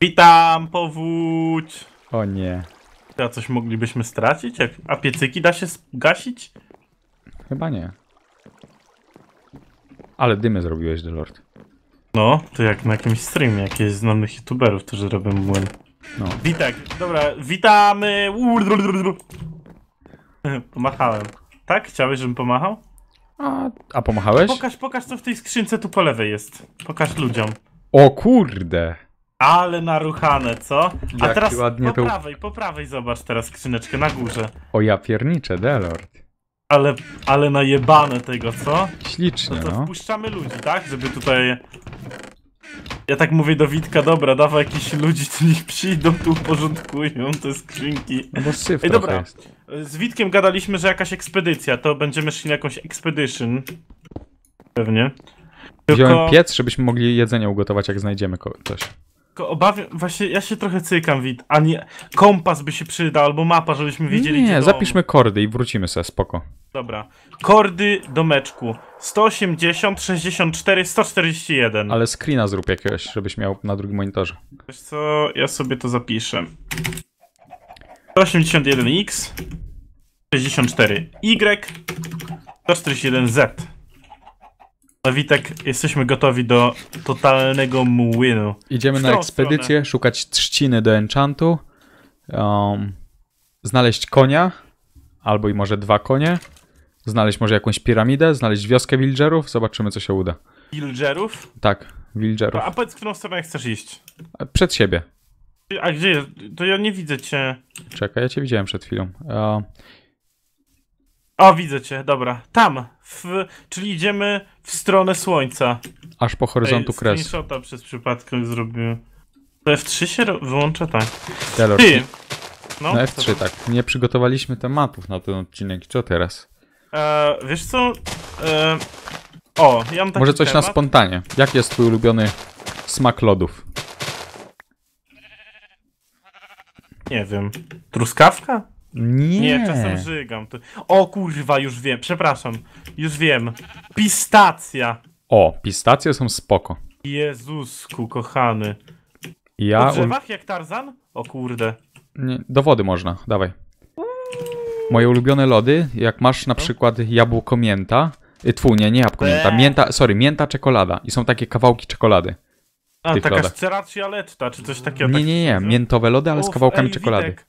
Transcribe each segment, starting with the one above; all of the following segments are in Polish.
Witam, powódź. O nie. A coś moglibyśmy stracić? Jak... A piecyki da się gasić? Chyba nie. Ale dymy zrobiłeś, The Lord. No, to jak na jakimś streamie jakieś znanych youtuberów, którzy robią młyn. No. Witek, dobra, witamy! Pomachałem. Tak? Chciałeś, żebym pomachał? A, a pomachałeś? Pokaż, pokaż co w tej skrzynce tu po lewej jest. Pokaż ludziom. O kurde! Ale naruchane, co? A teraz ładnie po prawej, po prawej zobacz teraz skrzyneczkę na górze. O ja pierniczę, Delord. Ale, ale najebane tego, co? Ślicznie, No to no. wpuszczamy ludzi, tak? Żeby tutaj... Ja tak mówię do Witka, dobra, dawaj jakichś ludzi, tu niech przyjdą, tu uporządkują te skrzynki. No bo Ej, dobra. jest. Z Witkiem gadaliśmy, że jakaś ekspedycja, to będziemy szli na jakąś expedition. Pewnie. Wziąłem piec, żebyśmy mogli jedzenie ugotować, jak znajdziemy coś. Tylko obawiam, właśnie ja się trochę cykam, Wit, a nie, kompas by się przydał, albo mapa, żebyśmy wiedzieli, Nie, gdzie zapiszmy kordy i wrócimy sobie, spoko. Dobra. Kordy do meczku. 180, 64, 141. Ale screena zrób jakiegoś, żebyś miał na drugim monitorze. Wiesz co, ja sobie to zapiszę. 181X, 64Y, 141Z. No Witek, jesteśmy gotowi do totalnego młynu. Idziemy na ekspedycję, stronę. szukać trzciny do enchantu, um, znaleźć konia, albo i może dwa konie, znaleźć może jakąś piramidę, znaleźć wioskę villagerów, zobaczymy co się uda. Villagerów? Tak, villagerów. A, a powiedz, w którą stronę chcesz iść? Przed siebie. A gdzie? To ja nie widzę cię. Czekaj, ja cię widziałem przed chwilą. Um, o, widzę cię, dobra. Tam, w, czyli idziemy w stronę słońca. Aż po horyzontu Ej, kres. Screenshota przez przypadek zrobiłem. To F3 się wyłącza tak. Delor, Ty! No, na no, F3 tak. Nie przygotowaliśmy tematów na ten odcinek. Co teraz? E, wiesz co? E, o, ja mam taki Może coś temat. na spontanie. Jak jest twój ulubiony smak lodów? Nie wiem. Truskawka? Nie. Nie, czasem żygam. O kurwa, już wiem, przepraszam, już wiem. Pistacja. O, pistacje są spoko. Jezusku, kochany. Ja... Po drzewach jak Tarzan? O kurde. Nie, do wody można, dawaj. Moje ulubione lody, jak masz na no. przykład jabłko mięta, y, tfu, nie, nie jabłko mięta, mięta, sorry, mięta czekolada i są takie kawałki czekolady. A, taka lodach. sceraccia letta, czy coś takiego. Nie, tak nie, nie, miętowe lody, ale Uf, z kawałkami ej, czekolady. Witek.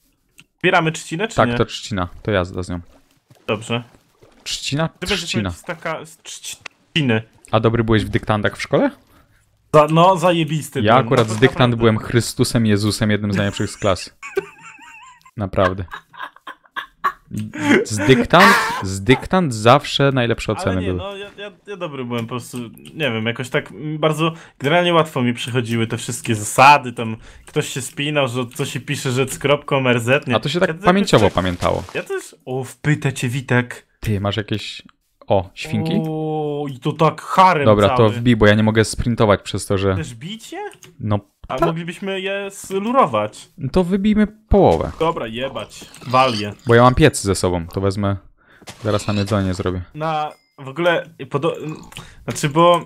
Zbieramy trzcinę, czy tak, nie? Tak, to trzcina. To jazda z nią. Dobrze. Trzcina? Ty trzcina. Z taka z trzciny. A dobry byłeś w dyktantach w szkole? Za, no, zajebisty. Ja akurat no, z dyktant naprawdę. byłem Chrystusem Jezusem, jednym z najlepszych z klas. Naprawdę. Z dyktant, z dyktant zawsze najlepsze oceny były. No, ja, ja, ja, dobry byłem po prostu, nie wiem, jakoś tak bardzo, generalnie łatwo mi przychodziły te wszystkie zasady, tam ktoś się spinał, że co się pisze, że z kropką RZ. Nie. A to się tak ja pamięciowo tak- pamiętało. Ja też, o, wpyta cię Witek. Ty, masz jakieś, o, świnki? O, i to tak harem Dobra, cały. to wbij, bo ja nie mogę sprintować przez to, że... Też bicie? No, a moglibyśmy je zlurować. To wybijmy połowę. Dobra, jebać. Walię. Bo ja mam piec ze sobą, to wezmę. Zaraz na jedzenie zrobię. Na. W ogóle. Podo... Znaczy, bo.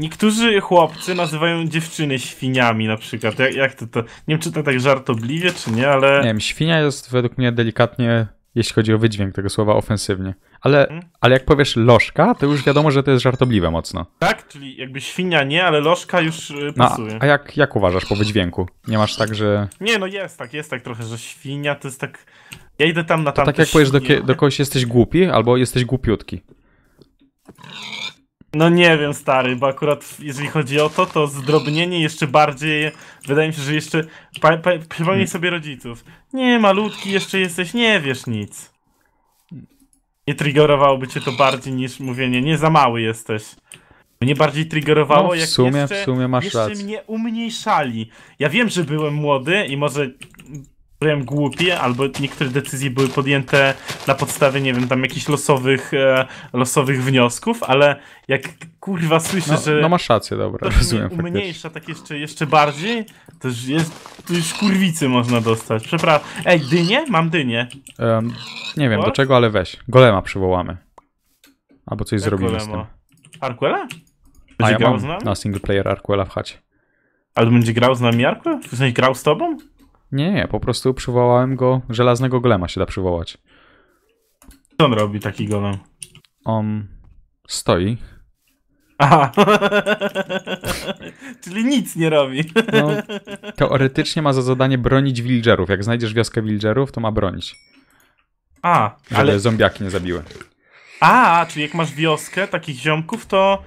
Niektórzy chłopcy nazywają dziewczyny świniami na przykład. Jak, jak to, to. Nie wiem, czy to tak żartobliwie, czy nie, ale. Nie wiem, świnia jest według mnie delikatnie jeśli chodzi o wydźwięk tego słowa ofensywnie. Ale, mhm. ale jak powiesz lożka, to już wiadomo, że to jest żartobliwe mocno. Tak, czyli jakby świnia nie, ale lożka już y, no, pasuje. a jak, jak uważasz po wydźwięku? Nie masz tak, że... Nie, no jest tak, jest tak trochę, że świnia to jest tak... Ja idę tam na tamte to tak jak powiesz do, no do kogoś jesteś głupi albo jesteś głupiutki. No nie wiem, stary, bo akurat jeżeli chodzi o to, to zdrobnienie jeszcze bardziej, wydaje mi się, że jeszcze, pa, pa, przypomnij hmm. sobie rodziców. Nie, malutki jeszcze jesteś, nie wiesz nic. Nie triggerowałoby cię to bardziej niż mówienie, nie za mały jesteś. Mnie bardziej triggerowało, no, w jak sumie, jeszcze, w sumie masz jeszcze rację. mnie umniejszali. Ja wiem, że byłem młody i może powiem głupi, albo niektóre decyzje były podjęte na podstawie, nie wiem, tam jakichś losowych, e, losowych wniosków, ale jak kurwa słyszę, no, że... No masz rację, dobra, to rozumiem. Mniejsza tak jeszcze, jeszcze bardziej, to już jest, to już kurwicy można dostać, przepraszam. Ej, dynie, Mam dynie. Um, nie wiem What? do czego, ale weź. Golema przywołamy. Albo coś jak zrobimy golema? z tym. Arquela? Będzie A ja mam na single player Arquela w chacie. Ale będzie grał z nami Arquel? W sensie grał z tobą? Nie, nie, po prostu przywołałem go. Żelaznego golema się da przywołać. Co on robi taki golem? On stoi. Aha. Czyli nic nie robi. No, teoretycznie ma za zadanie bronić villagerów. Jak znajdziesz wioskę villagerów, to ma bronić. A, żeby ale... zombiaki nie zabiły. A, czyli jak masz wioskę takich ziomków, to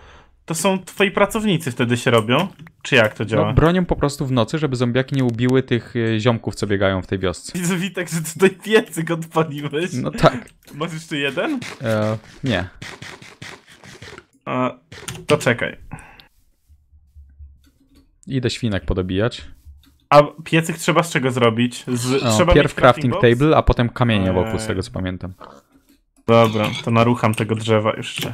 to są twoi pracownicy wtedy się robią? Czy jak to działa? No, bronią po prostu w nocy, żeby zombiaki nie ubiły tych e, ziomków, co biegają w tej wiosce. Widzę, Witek, że tutaj piecyk odpaliłeś. No tak. Masz jeszcze jeden? E, nie. A, to czekaj. Idę świnek podobijać. A piecyk trzeba z czego zrobić? Z, o, trzeba pierw crafting, crafting table, a potem kamienie wokół, z eee. tego co pamiętam. Dobra, to narucham tego drzewa jeszcze.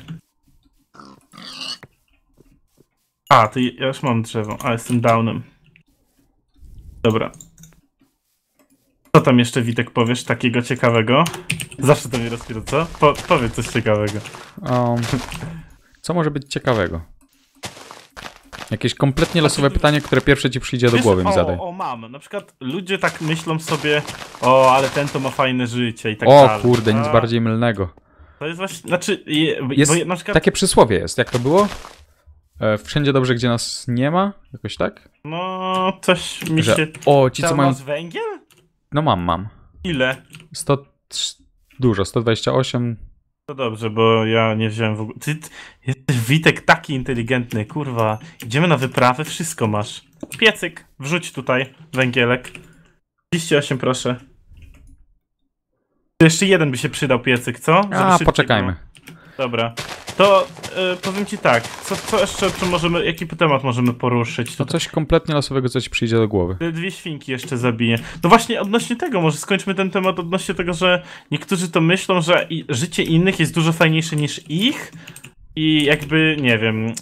A, to ja już mam drzewo. A, jestem downem. Dobra. Co tam jeszcze, Witek, powiesz takiego ciekawego? Zawsze to mnie rozkręca. Po powiedz coś ciekawego. Um, co może być ciekawego? Jakieś kompletnie losowe pytanie, które pierwsze ci przyjdzie do głowy, mi o, zadaj. O, mam. Na przykład ludzie tak myślą sobie, o, ale ten to ma fajne życie i tak o, dalej. O kurde, nic bardziej mylnego. To jest właśnie, znaczy... Je, jest, przykład... Takie przysłowie jest, jak to było? E, wszędzie dobrze, gdzie nas nie ma? Jakoś tak? No, coś mi że, się... O, ci co mają... masz węgiel? No mam, mam. Ile? 100... Dużo, 128. To dobrze, bo ja nie wziąłem w ogóle... Ty, ty jesteś Witek taki inteligentny, kurwa. Idziemy na wyprawę, wszystko masz. Piecyk, wrzuć tutaj węgielek. 38 proszę. Jeszcze jeden by się przydał piecyk, co? Żeby A, poczekajmy. Dobra. To y, powiem ci tak, co, co jeszcze, co możemy, jaki temat możemy poruszyć? No coś kompletnie losowego, co ci przyjdzie do głowy. Dwie świnki jeszcze zabiję. No właśnie odnośnie tego, może skończmy ten temat odnośnie tego, że niektórzy to myślą, że i, życie innych jest dużo fajniejsze niż ich i jakby, nie wiem...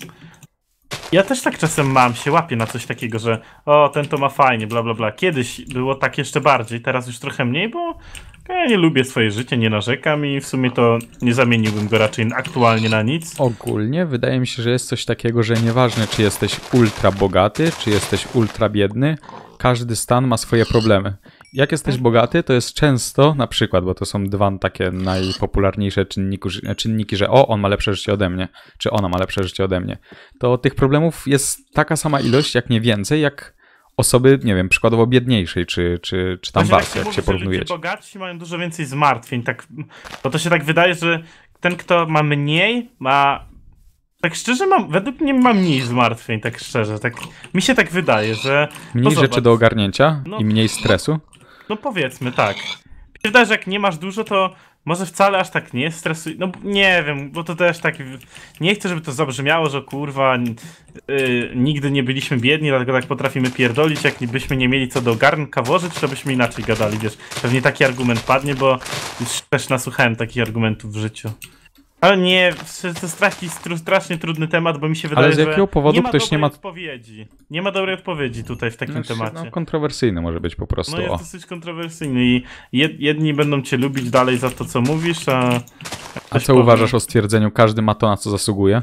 Ja też tak czasem mam, się łapię na coś takiego, że o, ten to ma fajnie, bla bla bla. Kiedyś było tak jeszcze bardziej, teraz już trochę mniej, bo ja nie lubię swoje życie, nie narzekam i w sumie to nie zamieniłbym go raczej aktualnie na nic. Ogólnie wydaje mi się, że jest coś takiego, że nieważne czy jesteś ultra bogaty, czy jesteś ultra biedny, każdy stan ma swoje problemy. Jak jesteś bogaty, to jest często, na przykład, bo to są dwa takie najpopularniejsze czynniki, że o, on ma lepsze życie ode mnie, czy ona ma lepsze życie ode mnie, to tych problemów jest taka sama ilość, jak nie więcej, jak osoby, nie wiem, przykładowo biedniejszej, czy, czy, czy tam bardziej tak jak, się porównujecie. Ludzie bogatsi mają dużo więcej zmartwień, tak, bo to się tak wydaje, że ten, kto ma mniej, ma tak szczerze mam, według mnie mam mniej zmartwień, tak szczerze. Tak, mi się tak wydaje, że... Mniej no rzeczy do ogarnięcia no, i mniej stresu? No powiedzmy, tak. Wydaje, że jak nie masz dużo, to może wcale aż tak nie stresuje. No nie wiem, bo to też tak. Nie chcę, żeby to zabrzmiało, że kurwa yy, nigdy nie byliśmy biedni, dlatego tak potrafimy pierdolić. jakbyśmy nie mieli co do garnka włożyć, to byśmy inaczej gadali, wiesz. Pewnie taki argument padnie, bo już też nasłuchałem takich argumentów w życiu. Ale nie, to strasznie, strasznie trudny temat, bo mi się wydaje, Ale z jakiego powodu nie ktoś nie ma... odpowiedzi. Nie ma dobrej odpowiedzi tutaj w takim znaczy, temacie. No, kontrowersyjny może być po prostu. No jest dosyć kontrowersyjny i jedni będą cię lubić dalej za to, co mówisz, a... A co powie... uważasz o stwierdzeniu, każdy ma to, na co zasługuje?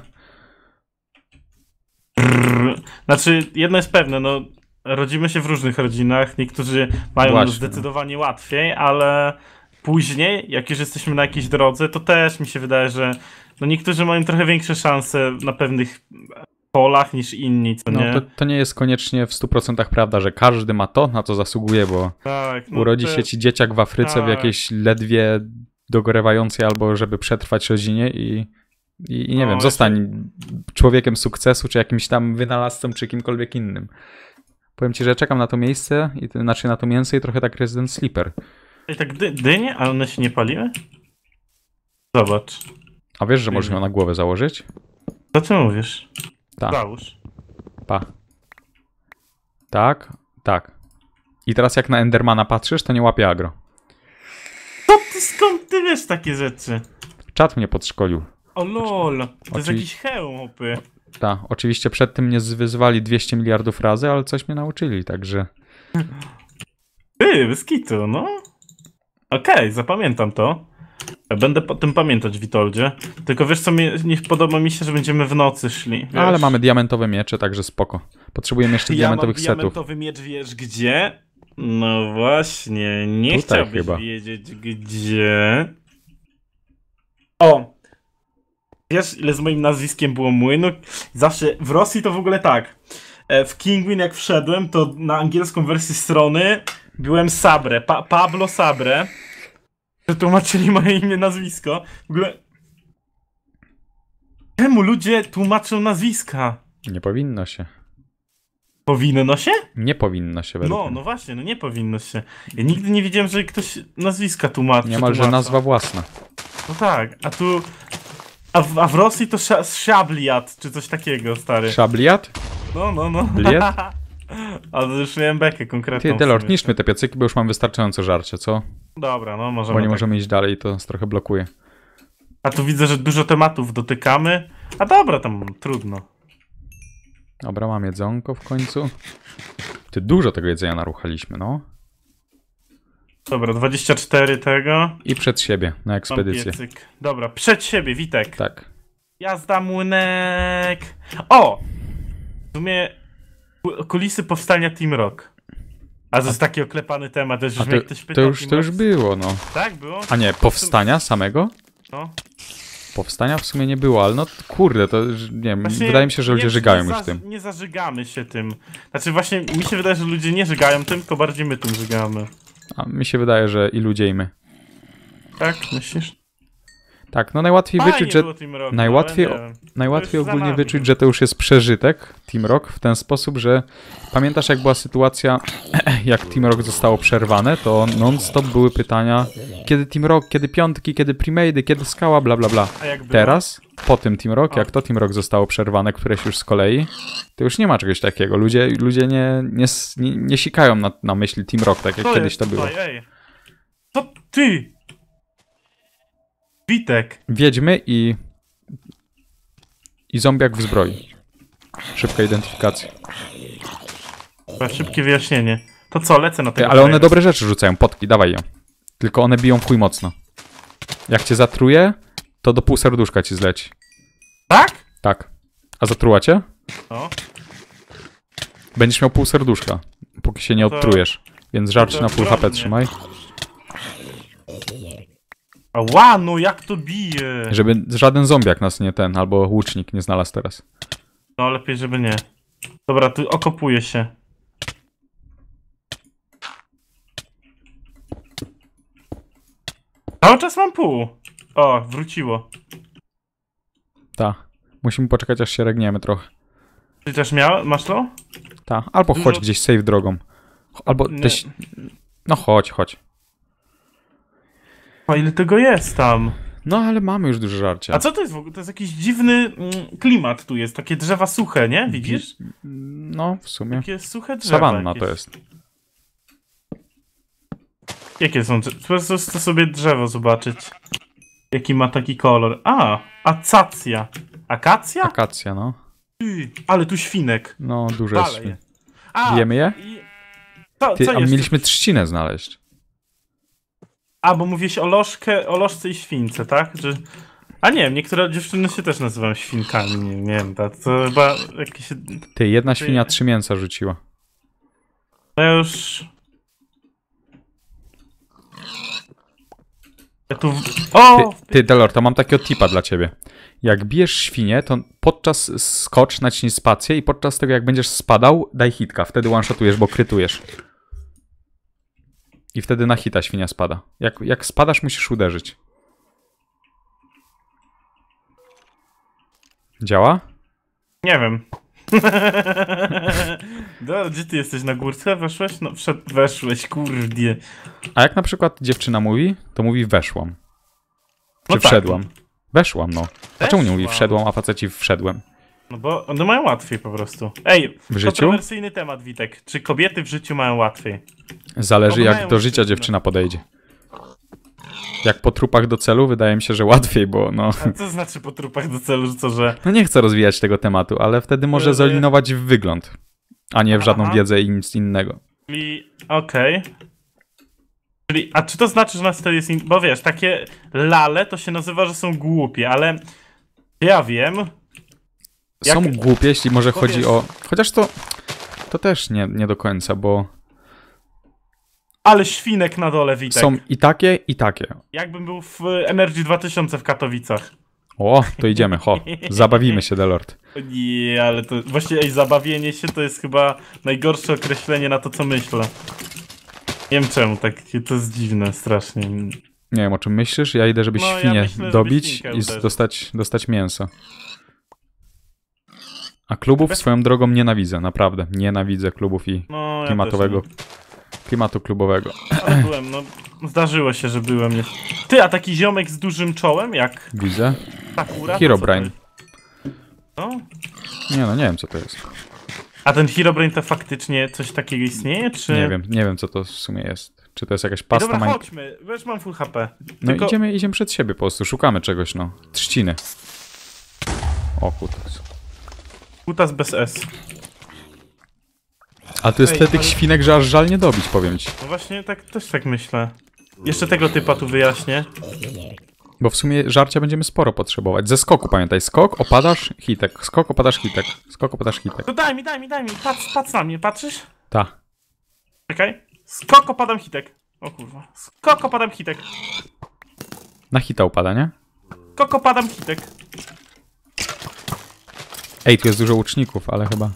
Brrr. Znaczy, jedno jest pewne, no rodzimy się w różnych rodzinach, niektórzy mają Właśnie. zdecydowanie no. łatwiej, ale później, jak już jesteśmy na jakiejś drodze, to też mi się wydaje, że no niektórzy mają trochę większe szanse na pewnych polach niż inni, co no, nie? To, to nie jest koniecznie w 100% prawda, że każdy ma to, na co zasługuje, bo tak, no urodzi się ci dzieciak w Afryce tak. w jakiejś ledwie dogorywającej albo żeby przetrwać rodzinie i, i, i nie no, wiem, zostań się... Tak. człowiekiem sukcesu, czy jakimś tam wynalazcą, czy kimkolwiek innym. Powiem ci, że czekam na to miejsce, i, znaczy na to mięso i trochę tak Resident Sleeper. I tak dy dynie, ale one się nie paliły? Zobacz. A wiesz, że możesz ją na głowę założyć? To co mówisz? Tak. Załóż. Pa. Tak, tak. I teraz jak na Endermana patrzysz, to nie łapie agro. To ty, skąd ty wiesz takie rzeczy? Czat mnie podszkolił. O lol, to Oczywi... jest jakiś hełm, opy. Tak, oczywiście przed tym mnie wyzwali 200 miliardów razy, ale coś mnie nauczyli, także... Ty, bez no. Okej, okay, zapamiętam to. Będę po tym pamiętać, Witoldzie. Tylko wiesz co, mi, nie podoba mi się, że będziemy w nocy szli. No, wiesz? Ale mamy diamentowe miecze, także spoko. Potrzebujemy jeszcze ja diamentowych mam setów. diamentowy miecz wiesz gdzie? No właśnie, nie Tutaj chciałbyś chyba. wiedzieć gdzie. O! Wiesz, ile z moim nazwiskiem było młynu? Zawsze w Rosji to w ogóle tak. E, w Kingwin jak wszedłem, to na angielską wersję strony Byłem Sabre, pa Pablo Sabre. Przetłumaczyli moje imię, nazwisko. W ogóle... Czemu ludzie tłumaczą nazwiska? Nie powinno się. Powinno się? Nie powinno się według No, mnie. no właśnie, no nie powinno się. Ja nigdy nie widziałem, że ktoś nazwiska tłumaczy. Niemalże tłumacza. nazwa własna. No tak, a tu... A w, a w Rosji to sza, szabliat, czy coś takiego, stary. Szabliat? No, no, no. Bliet? Ale już miałem bekę konkretną. Ty, delort, niszczmy te piecyki, bo już mam wystarczająco żarcie, co? Dobra, no możemy Bo nie tak. możemy iść dalej, to nas trochę blokuje. A tu widzę, że dużo tematów dotykamy. A dobra, tam trudno. Dobra, mam jedzonko w końcu. Ty, dużo tego jedzenia naruchaliśmy, no. Dobra, 24 tego. I przed siebie, na ekspedycję. Dobra, przed siebie, Witek. Tak. Jazda młynek. O! W sumie Kulisy powstania Team Rock. A to jest taki oklepany temat, że mnie ktoś pyta. To już, to już było, no. Tak, było? A nie, powstania samego? No. Powstania w sumie nie było, ale no kurde, to nie wiem, właśnie, wydaje mi się, że ludzie nie, żygają już za, tym. Nie zażygamy się tym. Znaczy właśnie mi się wydaje, że ludzie nie żygają tym, tylko bardziej my tym żygamy. A mi się wydaje, że i ludzie i my. Tak, myślisz? Tak, no najłatwiej Fajnie wyczuć, że. Rock, najłatwiej najłatwiej ogólnie wyczuć, że to już jest przeżytek Team Rock w ten sposób, że pamiętasz jak była sytuacja, jak Team Rock zostało przerwane, to non-stop były pytania, kiedy Team Rock, kiedy piątki, kiedy primady, kiedy skała, bla bla bla. Teraz, po tym Team Rock, jak to Team Rock zostało przerwane, któreś już z kolei, to już nie ma czegoś takiego. Ludzie, ludzie nie, nie, nie, nie sikają na, na myśli Team Rock, tak jak to kiedyś to było. Ej. To ty! Witek. Wiedźmy i... I zombiak w zbroi. Szybka identyfikacja. Chyba szybkie wyjaśnienie. To co, lecę na tego. Ale one dobre rzeczy rzucają, potki, dawaj je. Tylko one biją w chuj mocno. Jak cię zatruje, to do pół serduszka ci zleci. Tak? Tak. A zatruła cię? No. Będziesz miał pół serduszka, póki się nie no to... odtrujesz. Więc żarcie na full HP trzymaj. Ła, no jak to bije! Żeby żaden zombiak nas nie ten, albo łucznik nie znalazł teraz. No lepiej, żeby nie. Dobra, tu okopuje się. Cały czas mam pół. O, wróciło. Tak. Musimy poczekać, aż się regniemy trochę. Ty też miał, masz to? Tak. Albo Dużo... chodź gdzieś safe drogą. Albo też... No chodź, chodź. A ile tego jest tam? No, ale mamy już dużo żarcia. A co to jest w ogóle? To jest jakiś dziwny mm, klimat tu jest. Takie drzewa suche, nie? Widzisz? No, w sumie. Takie suche drzewa. Sawanna jakieś. to jest. Jakie są? Po prostu chcę sobie drzewo zobaczyć. Jaki ma taki kolor. A, acacja. Akacja? Akacja, no. ale tu świnek. No, duże świn. A, Wiemy je? I... To, Ty, co a jest? mieliśmy trzcinę znaleźć. A, bo mówiłeś o, lożkę, o lożce i śwince, tak? Czy... A nie wiem, niektóre dziewczyny się też nazywają świnkami, nie wiem, to, tak? to chyba jakieś... Ty, jedna świnia trzy mięsa rzuciła. No już... Ja tu... O! Ty, ty Delor, to mam takiego tipa dla ciebie. Jak bijesz świnię, to podczas skocz naciśnij spację i podczas tego jak będziesz spadał, daj hitka. Wtedy one-shotujesz, bo krytujesz. I wtedy na hita świnia spada. Jak, jak spadasz, musisz uderzyć. Działa? Nie wiem. Dobra, gdzie ty jesteś na górce? Weszłeś? No weszłeś, kurde. A jak na przykład dziewczyna mówi, to mówi weszłam. No Czy no tak. wszedłam? Weszłam, no. A czemu nie mówi wszedłam, a faceci wszedłem? No bo one mają łatwiej po prostu. Ej, w życiu? kontrowersyjny temat, Witek. Czy kobiety w życiu mają łatwiej? Zależy jak do życia dziewczyna no. podejdzie. Jak po trupach do celu, wydaje mi się, że łatwiej, bo no... A co znaczy po trupach do celu, że co, że... No nie chcę rozwijać tego tematu, ale wtedy może zolinować w wygląd, a nie w żadną Aha. wiedzę i nic innego. Czyli, okej. Czyli, a czy to znaczy, że nas to jest... In... Bo wiesz, takie lale to się nazywa, że są głupie, ale... Ja wiem, są głupie, jeśli może chodzi o... Chociaż to... To też nie, nie do końca, bo... Ale świnek na dole, widać Są i takie, i takie. Jakbym był w Energy 2000 w Katowicach. O, to idziemy, ho. Zabawimy się, Delord. Nie, ale to... Właśnie, ej, zabawienie się to jest chyba najgorsze określenie na to, co myślę. Nie wiem czemu, tak, to jest dziwne strasznie. Nie wiem, o czym myślisz. Ja idę, żeby no, świnie ja myślę, dobić żeby i dostać, dostać mięso. A klubów swoją drogą nienawidzę, naprawdę. Nienawidzę klubów i no, ja klimatowego. klimatu klubowego. Ale byłem, no zdarzyło się, że byłem. Nie... Ty, a taki ziomek z dużym czołem jak? Widzę. Takura? Herobrine. No? Nie no, nie wiem co to jest. A ten Herobrine to faktycznie coś takiego istnieje, czy? Nie wiem, nie wiem co to w sumie jest. Czy to jest jakaś pasta? I dobra, chodźmy, wiesz, mam full HP. No i idziemy, idziemy przed siebie po prostu, szukamy czegoś, no. Trzciny. O kurde. Kutas bez S. A to jest Ej, tych ale- świnek, że aż żal nie dobić, powiem ci. No właśnie, tak też tak myślę. Jeszcze tego typa tu wyjaśnię. Bo w sumie żarcia będziemy sporo potrzebować. Ze skoku pamiętaj. Skok, opadasz, hitek. Skok, opadasz, hitek. Skok, opadasz, hitek. No daj mi, daj mi, daj mi. Patrz, patrz na mnie, patrzysz? Ta. Ok. Skoko padam hitek. O kurwa. Skoko padam hitek. Na hita upada, nie? Skoko padam hitek. Ej, tu jest dużo łuczników, ale chyba...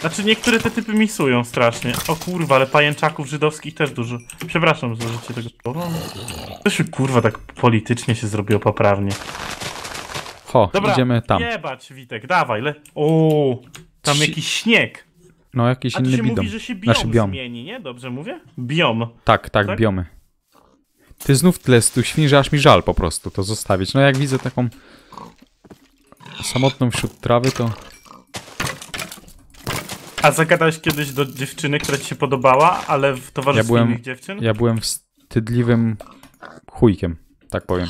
Znaczy niektóre te typy misują strasznie. O kurwa, ale pajęczaków żydowskich też dużo. Przepraszam za życie tego słowa. To się kurwa tak politycznie się zrobiło poprawnie. Ho, Dobra, idziemy tam. jebać Witek, dawaj. Le... O, tam Ci... jakiś śnieg. No jakiś A inny biom. mówi, że się znaczy biom, znaczy, biom zmieni, nie? Dobrze mówię? Biom. Tak, tak, tak? biomy. Ty znów tyle z że aż mi żal po prostu to zostawić. No jak widzę taką samotną wśród trawy, to... A zagadałeś kiedyś do dziewczyny, która ci się podobała, ale w towarzystwie ja innych dziewczyn? Ja byłem wstydliwym chujkiem, tak powiem.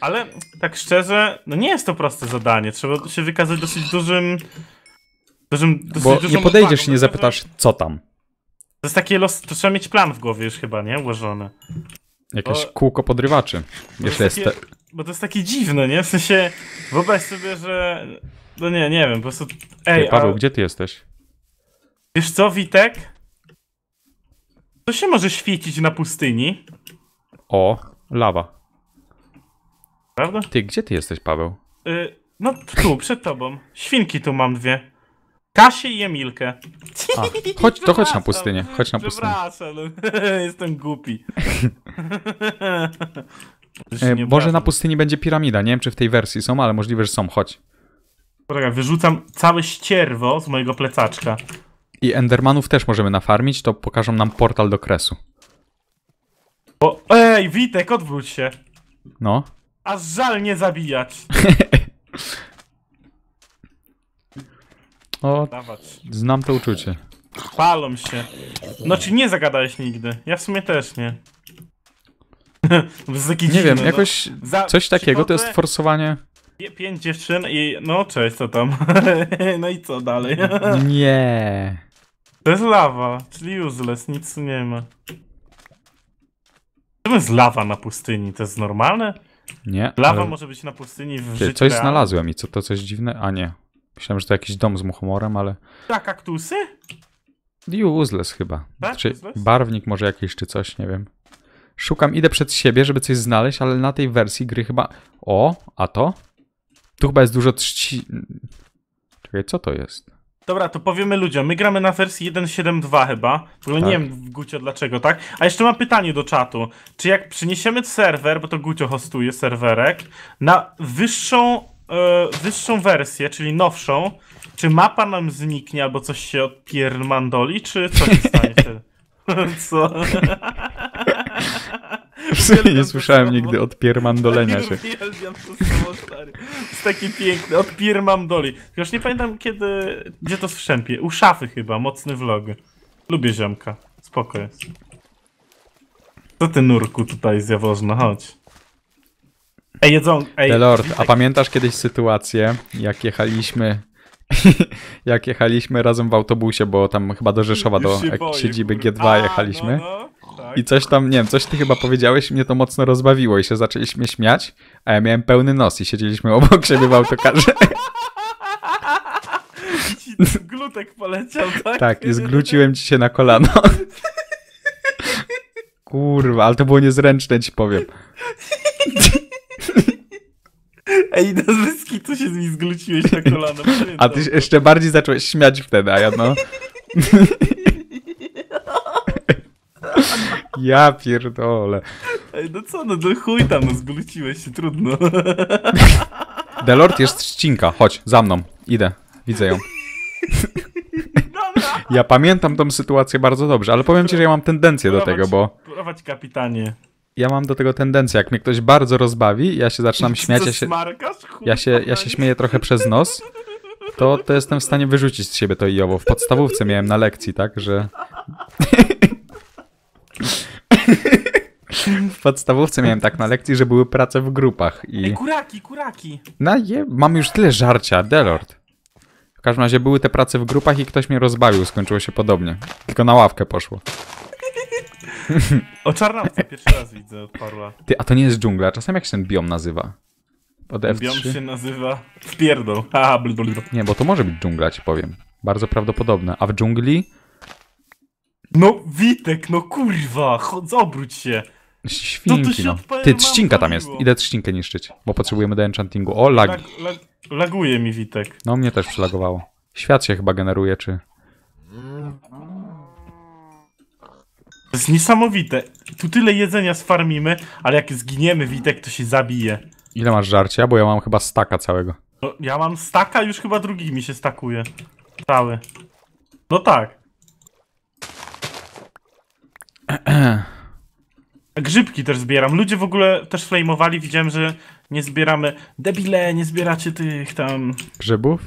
Ale tak szczerze, no nie jest to proste zadanie. Trzeba się wykazać dosyć dużym... dużym dosyć Bo nie podejdziesz i nie no zapytasz, tak. co tam. To jest takie los... To trzeba mieć plan w głowie już chyba, nie? Ułożony. Jakieś bo, kółko podrywaczy. Jeszcze jest. Takie, bo to jest takie dziwne, nie? W sensie, wyobraź sobie, że. No nie, nie wiem, po prostu. Ej, Paweł, gdzie ty jesteś? Wiesz co, Witek? Co się może świecić na pustyni? O, lawa. Prawda? Ty, gdzie ty jesteś, Paweł? Y, no tu, przed tobą. Świnki tu mam dwie. Kasię i Emilkę. A, chodź, to chodź na pustynię, chodź na pustynię. Przepraszam, no. jestem głupi. E, Boże na pustyni będzie piramida. Nie wiem, czy w tej wersji są, ale możliwe, że są. Chodź. Poczekaj, wyrzucam całe ścierwo z mojego plecaczka. I Endermanów też możemy nafarmić, to pokażą nam portal do kresu. O, ej, Witek, odwróć się. No. A żal nie zabijać. o, Dawać. znam to uczucie. Palą się. No czy nie zagadałeś nigdy? Ja w sumie też nie to jest Nie wiem, no. jakoś Za- coś takiego to jest przychodzę- forsowanie. Pięć dziewczyn i no cześć, co tam? no i co dalej? Nie. To jest lawa, czyli useless, nic tu nie ma. To jest lawa na pustyni? To jest normalne? Nie. Lawa ale- może być na pustyni w życiu coś znalazłem i co to coś dziwne? A nie. Myślałem, że to jakiś dom z muchomorem, ale. A kaktusy? Useless chyba. Tak, Czy useless? barwnik może jakiś czy coś, nie wiem. Szukam, idę przed siebie, żeby coś znaleźć, ale na tej wersji gry chyba... O, a to? Tu chyba jest dużo trzci... Czekaj, co to jest? Dobra, to powiemy ludziom. My gramy na wersji 1.7.2 chyba. W ogóle tak. nie wiem, Gucio, dlaczego, tak? A jeszcze mam pytanie do czatu. Czy jak przyniesiemy serwer, bo to Gucio hostuje serwerek, na wyższą, yy, wyższą wersję, czyli nowszą, czy mapa nam zniknie albo coś się odpiermandoli, czy coś się stanie się? co? nie słyszałem słowo. nigdy od piermandolenia ja się. Uwielbiam to słowo, stary. Jest takie piękne, od piermandoli. Już nie pamiętam kiedy, gdzie to strzępie. U szafy chyba, mocny vlog. Lubię ziomka, spoko jest. Co ty nurku tutaj zjawożna, chodź. Ej, jedzą, ej. The Lord, a pamiętasz kiedyś sytuację, jak jechaliśmy jak jechaliśmy razem w autobusie, bo tam chyba do Rzeszowa, do siedziby G2 jechaliśmy. no, no. Tak? I coś tam, nie wiem, coś ty chyba powiedziałeś, mnie to mocno rozbawiło i się zaczęliśmy śmiać, a ja miałem pełny nos i siedzieliśmy obok siebie w autokarze. Glutek poleciał, tak? Tak, i zgluciłem ci się na kolano. Kurwa, ale to było niezręczne, ci powiem. Ej, na no zyski, co się z mi zgluciłeś na kolano? Pamiętam. A ty jeszcze bardziej zacząłeś śmiać wtedy, a ja no... Ja pierdolę. Ej, no co, no, do no chuj tam, no zgluciłeś się, trudno. Lord jest trzcinka, chodź, za mną, idę, widzę ją. Dobra. Ja pamiętam tą sytuację bardzo dobrze, ale powiem ci, że ja mam tendencję do tego, bo... Kurować kapitanie. Ja mam do tego tendencję, jak mnie ktoś bardzo rozbawi, ja się zaczynam śmiać, ja się, ja się, ja się śmieję trochę przez nos, to, to jestem w stanie wyrzucić z siebie to i owo. W podstawówce miałem na lekcji, tak, że... W podstawówce miałem tak na lekcji, że były prace w grupach i... Ej, kuraki, kuraki! No je, mam już tyle żarcia, Delord. W każdym razie były te prace w grupach i ktoś mnie rozbawił, skończyło się podobnie. Tylko na ławkę poszło. O czarnawce pierwszy raz widzę odparła. Ty, a to nie jest dżungla, czasem jak się ten biom nazywa? Od F3? Biom się nazywa wpierdol. Ha, bludulur. Nie, bo to może być dżungla, ci powiem. Bardzo prawdopodobne. A w dżungli no Witek, no kurwa, chodź, obróć się. No Świnki, no. Ty, trzcinka tam jest. Idę trzcinkę niszczyć, bo potrzebujemy do enchantingu. O, lag. lag, lag laguje mi Witek. No, mnie też przelagowało. Świat się chyba generuje, czy... To jest niesamowite. Tu tyle jedzenia sfarmimy, ale jak zginiemy Witek, to się zabije. Ile masz żarcia? Bo ja mam chyba staka całego. No, ja mam staka, już chyba drugi mi się stakuje. Cały. No tak. Grzybki też zbieram. Ludzie w ogóle też flame'owali. Widziałem, że nie zbieramy. Debile, nie zbieracie tych tam. Grzybów?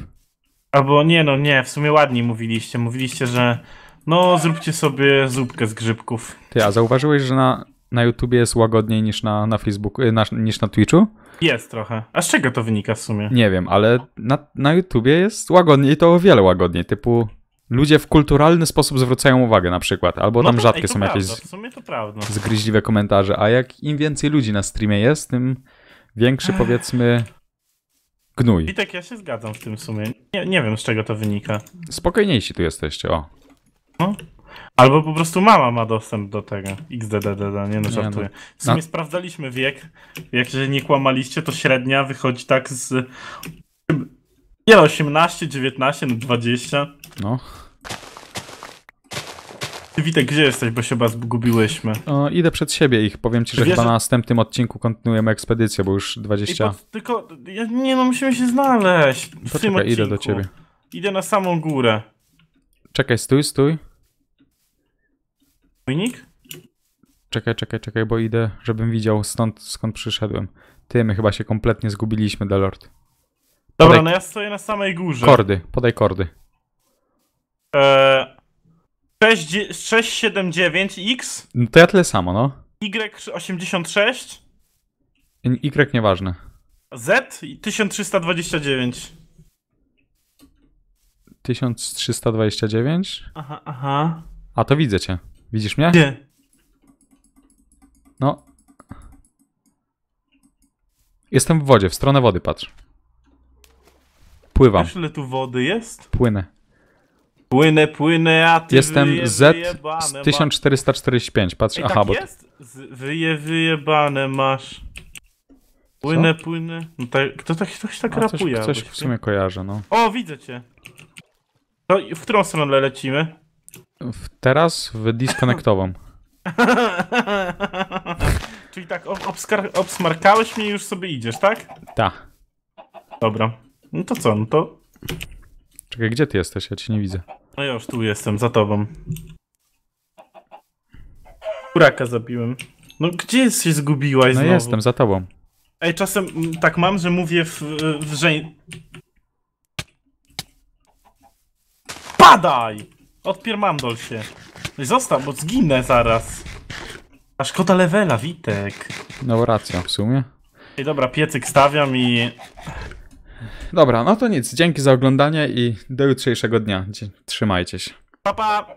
Albo nie, no nie, w sumie ładniej mówiliście. Mówiliście, że no zróbcie sobie zupkę z grzybków. Ty, a zauważyłeś, że na, na YouTubie jest łagodniej niż na, na Facebooku, y, na, niż na Twitchu? Jest trochę. A z czego to wynika w sumie? Nie wiem, ale na, na YouTubie jest łagodniej, to o wiele łagodniej. Typu ludzie w kulturalny sposób zwracają uwagę na przykład, albo no tam to, rzadkie są prawda, jakieś w sumie to prawda. zgryźliwe komentarze, a jak im więcej ludzi na streamie jest, tym większy powiedzmy gnój. I tak ja się zgadzam w tym sumie. Nie, nie wiem z czego to wynika. Spokojniejsi tu jesteście, o. No. Albo po prostu mama ma dostęp do tego. Xdddd no nie no żartuję. W no. sumie no. sprawdzaliśmy wiek. Jak się nie kłamaliście, to średnia wychodzi tak z Ile? 18, 19, 20. No. Ty Witek, gdzie jesteś, bo się chyba zgubiłyśmy. O, idę przed siebie ich. Powiem ci, że Wiesz, chyba na następnym odcinku kontynuujemy ekspedycję, bo już 20. pod, tylko, ja, nie no, musimy się znaleźć w To tym odcinku. idę do ciebie. Idę na samą górę. Czekaj, stój, stój. Wynik? Czekaj, czekaj, czekaj, bo idę, żebym widział stąd, skąd przyszedłem. Ty, my chyba się kompletnie zgubiliśmy, Delord. Dobra, podaj... no ja stoję na samej górze. Kordy, podaj kordy. Eee, 679X. No to ja tyle samo, no. Y86. Y nieważne. Z 1329. 1329? Aha, aha. A to widzę cię. Widzisz mnie? Nie. No. Jestem w wodzie, w stronę wody patrz. Pływam. Wiesz, ile tu wody jest? Płynę. Płynę, płynę, a ty Jestem wyje, Z 1445, patrz, Ej, aha, tak bo... jest? wyje, wyjebane masz. Płynę, Co? płynę. No tak, kto tak, ktoś tak a, rapuje? Coś, coś w sumie kojarzę, no. O, widzę cię. To w którą stronę lecimy? W, teraz w disconnectową. Czyli tak, obskar- obsmarkałeś mnie i już sobie idziesz, tak? Tak. Dobra. No to co, no to... Czekaj, gdzie ty jesteś? Ja cię nie widzę. No ja już tu jestem, za tobą. Kuraka zabiłem. No gdzie się zgubiłaś no znowu? jestem, za tobą. Ej, czasem tak mam, że mówię w... w że... Padaj! Odpiermandol się. No zostaw, bo zginę zaraz. A szkoda levela, Witek. No racja, w sumie. Ej, dobra, piecyk stawiam i... Dobra, no to nic. Dzięki za oglądanie i do jutrzejszego dnia. Trzymajcie się. Pa, pa.